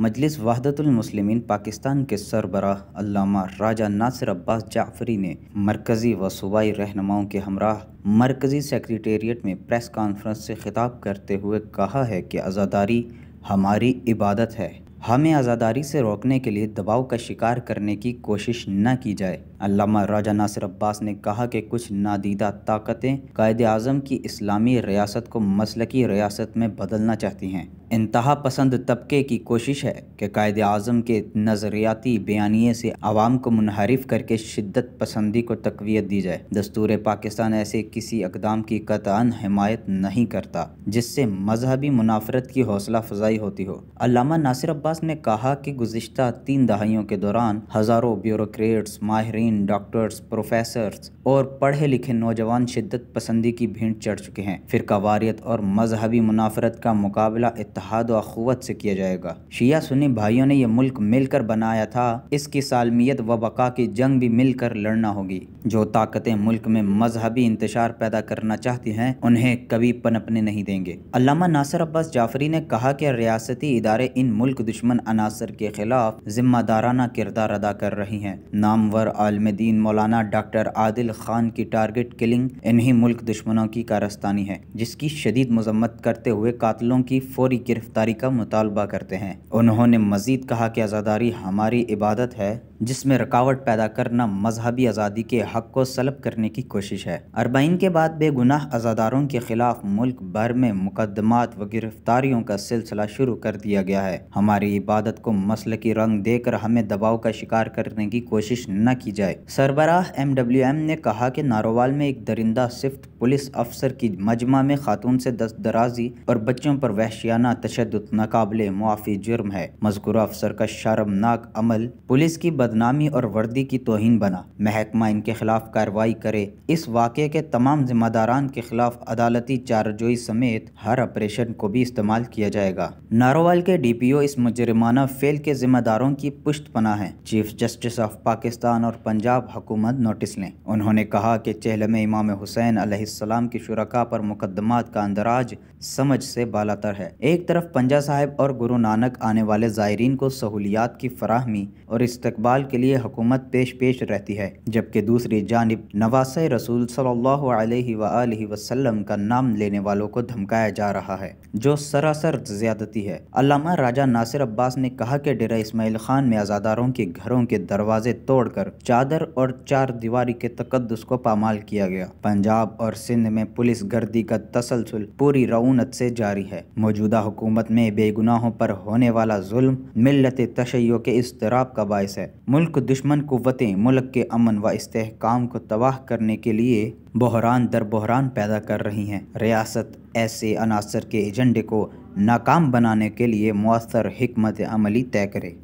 मजलिस वहदतमसलम पाकिस्तान के सरबराह राजा नासिर अब्बास जाफरी ने मरकज़ी व सूबाई रहनुमाओं के हमराह मरकज़ी सेक्रटेरियट में प्रेस कॉन्फ्रेंस से खिताब करते हुए कहा है कि आज़ादारी हमारी इबादत है हमें आज़ादारी से रोकने के लिए दबाव का शिकार करने की कोशिश न की जाए अलामा राजा नासिर अब्बास ने कहा कि कुछ नादीदा ताकतें कायद अजम की इस्लामी रियासत को मसलकी रियासत में बदलना चाहती हैं इंतहा पसंद तबके की कोशिश है कि कायद अजम के नज़रियाती बयानी से आवाम को मुनहरफ करके शिद्दत पसंदी को तकवीत दी जाए दस्तूर पाकिस्तान ऐसे किसी अकदाम की कतान हमायत नहीं करता जिससे मजहबी मुनाफरत की हौसला अफजाई होती हो अलामा नासिर अब्बास ने कहा कि गुज्त तीन दहाइयों के दौरान हज़ारों ब्यूरोट्स माहरीन मुलाजमीन डॉक्टर्स प्रोफेसर्स और पढ़े लिखे नौजवान शिद्दत पसंदी की भीड़ चढ़ चुके हैं फिर कवारीत और मजहबी मुनाफरत का मुकाबला इतिहाद और अखवत से किया जाएगा शिया सुनी भाइयों ने यह मुल्क मिलकर बनाया था इसकी सालमियत व बका की जंग भी मिलकर लड़ना होगी जो ताकतें मुल्क में मजहबी इंतजार पैदा करना चाहती हैं उन्हें कभी पनपने नहीं देंगे अलामा नासर अब्बास जाफरी ने कहा कि रियासती इदारे इन मुल्क दुश्मन अनासर के खिलाफ जिम्मेदाराना किरदार अदा कर रही हैं नामवर आलमी दीन मौलाना डॉक्टर आदिल खान की टारगेट किलिंग इन्हीं मुल्क दुश्मनों की कारस्तानी है जिसकी शदीद मजम्मत करते हुए कातलों की फौरी गिरफ्तारी का मुतालबा करते हैं उन्होंने मजीद कहा कि आज़ादारी हमारी इबादत है जिसमें रुकावट पैदा करना मजहबी आज़ादी के हक को सलब करने की कोशिश है अरबाइन के बाद बेगुनाह आज़ादारों के खिलाफ मुल्क भर में मुकदमात व गिरफ्तारियों का सिलसिला शुरू कर दिया गया है हमारी इबादत को मसल की रंग देकर हमें दबाव का शिकार करने की कोशिश न की जाए सरबराह एम डब्ल्यू एम ने कहा कि नारोवाल में एक दरिंदा सिफ्ट पुलिस अफसर की मजमा में खातून से दस्त दराजी और बच्चों पर वहशियाना तशद नाकबले मुआफ़ी जुर्म है मजकूर अफसर का शर्मनाक अमल पुलिस की बदनामी और वर्दी की तोहन बना महकमा इनके खिलाफ कार्रवाई करे इस वाक़े के तमाम जिम्मेदारान के खिलाफ अदालती चारजोई समेत हर ऑपरेशन को भी इस्तेमाल किया जाएगा नारोवाल के डी पी ओ इस मुजरमाना फेल के जिम्मेदारों की पुष्ट पना है चीफ जस्टिस ऑफ पाकिस्तान और पंजाब हुकूमत नोटिस लें उन्होंने कहा कि चेहल में इमाम हुसैन अलैहिस्सलाम की शुरा पर मुकदमात का अंदराज समझ से बालातर है एक तरफ पंजा साहब और गुरु नानक आने वाले ज़ायरीन को सहूलियात की फराहमी और इस्ते साल के लिए हुकूमत पेश पेश रहती है जबकि दूसरी जानब नवास रसूल सल्लल्लाहु अलैहि सल्ला वसल्लम का नाम लेने वालों को धमकाया जा रहा है जो सरासर ज्यादती है अलामा राजा नासिर अब्बास ने कहा कि डेरा इसमाइल खान में आज़ादारों के घरों के दरवाजे तोड़कर चादर और चार दीवारी के तकदस को पामाल किया गया पंजाब और सिंध में पुलिस गर्दी का तसलसल पूरी रौनत से जारी है मौजूदा हुकूमत में बेगुनाहों पर होने वाला जुल्म मिलत तशैयों के इसतराब का बायस है मुल्क दुश्मन कुतें मुल्क के अमन व इसकाम को तबाह करने के लिए बहरान दर बहरान पैदा कर रही हैं रियासत ऐसे अनासर के एजेंडे को नाकाम बनाने के लिए मौसर हमत अमली तय करे